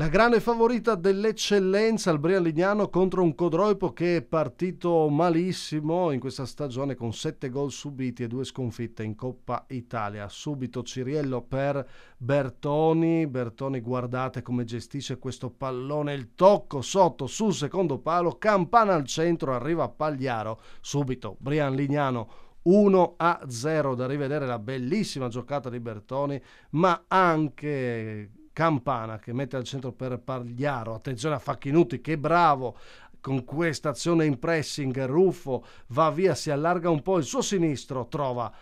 La grande favorita dell'eccellenza il Brian Lignano contro un Codroipo che è partito malissimo in questa stagione con 7 gol subiti e 2 sconfitte in Coppa Italia. Subito Ciriello per Bertoni. Bertoni guardate come gestisce questo pallone, il tocco sotto sul secondo palo, campana al centro, arriva Pagliaro. Subito Brian Lignano 1 a 0 da rivedere la bellissima giocata di Bertoni ma anche Campana che mette al centro per Pagliaro, attenzione a Facchinuti che bravo con questa azione in pressing, Ruffo va via, si allarga un po' il suo sinistro, trova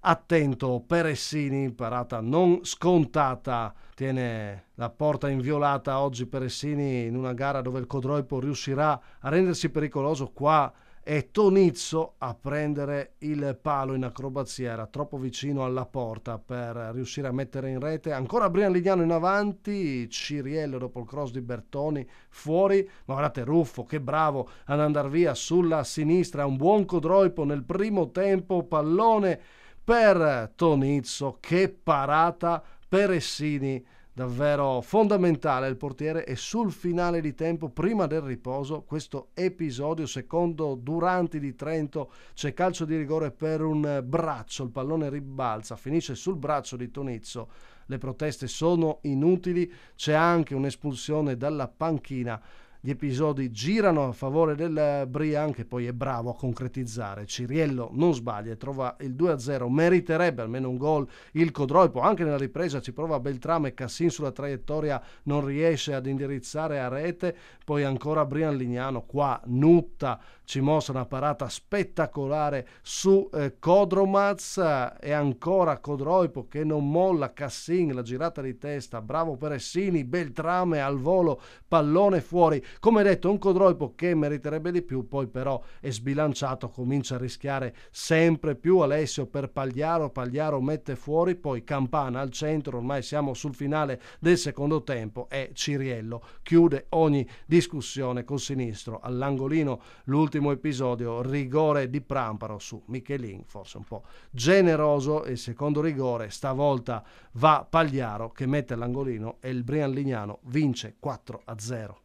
attento Peressini, parata non scontata, tiene la porta inviolata oggi Peressini in una gara dove il Codroipo riuscirà a rendersi pericoloso qua è Tonizzo a prendere il palo in acrobazia, era troppo vicino alla porta per riuscire a mettere in rete, ancora Brian Lignano in avanti, Ciriello dopo il cross di Bertoni fuori, ma guardate Ruffo che bravo ad andare via sulla sinistra, un buon Codroipo nel primo tempo, pallone per Tonizzo, che parata per Essini davvero fondamentale il portiere e sul finale di tempo, prima del riposo, questo episodio secondo Duranti di Trento c'è calcio di rigore per un braccio, il pallone ribalza, finisce sul braccio di Tonizzo, le proteste sono inutili, c'è anche un'espulsione dalla panchina gli episodi girano a favore del Brian che poi è bravo a concretizzare. Ciriello non sbaglia e trova il 2-0, meriterebbe almeno un gol il Codroipo, anche nella ripresa ci prova Beltrame, Cassin sulla traiettoria non riesce ad indirizzare a rete, poi ancora Brian Lignano qua, Nutta ci mostra una parata spettacolare su eh, Codromaz e ancora Codroipo che non molla, Cassin la girata di testa, bravo Peressini, Beltrame al volo, pallone fuori. Come detto, un Codroipo che meriterebbe di più, poi però è sbilanciato, comincia a rischiare sempre più Alessio per Pagliaro, Pagliaro mette fuori, poi Campana al centro, ormai siamo sul finale del secondo tempo e Ciriello chiude ogni discussione col sinistro. All'angolino l'ultimo episodio, rigore di Pramparo su Michelin, forse un po' generoso, il secondo rigore stavolta va Pagliaro che mette all'angolino e il Brian Lignano vince 4 a 0.